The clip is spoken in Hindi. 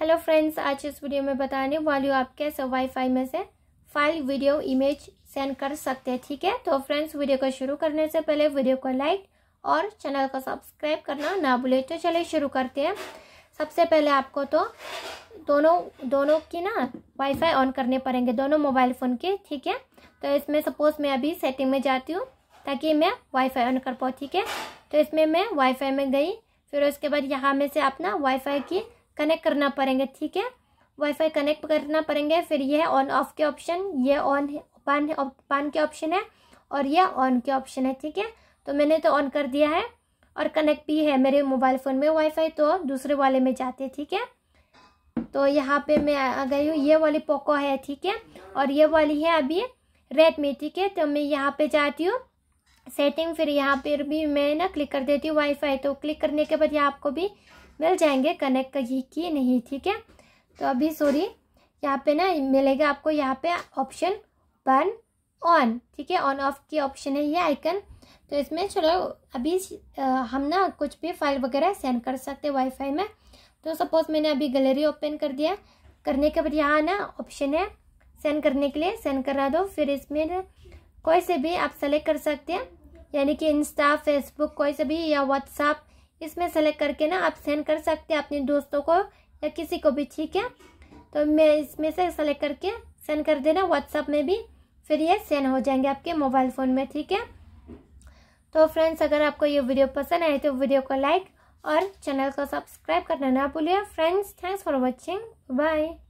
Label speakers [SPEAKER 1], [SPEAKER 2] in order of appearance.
[SPEAKER 1] हेलो फ्रेंड्स आज इस वीडियो में बताने वाली हूँ आप कैसे वाईफाई में से फाइल वीडियो इमेज सेंड कर सकते हैं ठीक है तो फ्रेंड्स वीडियो को शुरू करने से पहले वीडियो को लाइक और चैनल को सब्सक्राइब करना ना भूले तो चलिए शुरू करते हैं सबसे पहले आपको तो दोनों दोनों की ना वाईफाई ऑन करने पड़ेंगे दोनों मोबाइल फ़ोन के ठीक है तो इसमें सपोज मैं अभी सेटिंग में जाती हूँ ताकि मैं वाईफाई ऑन कर पाऊँ ठीक है तो इसमें मैं वाईफाई में गई फिर उसके बाद यहाँ में से अपना वाईफाई की कनेक्ट करना पड़ेंगे ठीक है वाईफाई कनेक्ट करना पड़ेंगे फिर यह ऑन ऑफ के ऑप्शन ये ऑन पान पान के ऑप्शन है और यह ऑन के ऑप्शन है ठीक है तो मैंने तो ऑन कर दिया है और कनेक्ट भी है मेरे मोबाइल फ़ोन में वाईफाई तो दूसरे वाले में जाते हैं ठीक है तो यहाँ पे मैं आ गई हूँ ये वाली पोको है ठीक है और ये वाली है अभी रेडमी ठीक है तो मैं यहाँ पे जाती हूँ सेटिंग फिर यहाँ पर भी मैं ना क्लिक कर देती हूँ वाईफाई तो क्लिक करने के बाद यहाँ आपको भी मिल जाएंगे कनेक्ट की नहीं ठीक है तो अभी सॉरी यहाँ पे ना मिलेगा आपको यहाँ पे ऑप्शन बर्न ऑन ठीक है ऑन ऑफ की ऑप्शन है ये आइकन तो इसमें चलो अभी हम ना कुछ भी फाइल वगैरह सेंड कर सकते वाईफाई में तो सपोज़ मैंने अभी गैलरी ओपन कर दिया करने के बाद यहाँ ना ऑप्शन है सेंड करने के लिए सेंड करा दो फिर इसमें कोई से भी आप सेलेक्ट कर सकते हैं यानी कि इंस्टा फेसबुक कोई से भी या व्हाट्सअप इसमें सेलेक्ट करके ना आप सेंड कर सकते हैं अपने दोस्तों को या किसी को भी ठीक है तो मैं इसमें से सेलेक्ट करके सेंड कर देना व्हाट्सअप में भी फिर ये सेंड हो जाएंगे आपके मोबाइल फ़ोन में ठीक है तो फ्रेंड्स अगर आपको ये वीडियो पसंद आए तो वीडियो को लाइक और चैनल को सब्सक्राइब करना ना भूलिए friends thanks for watching bye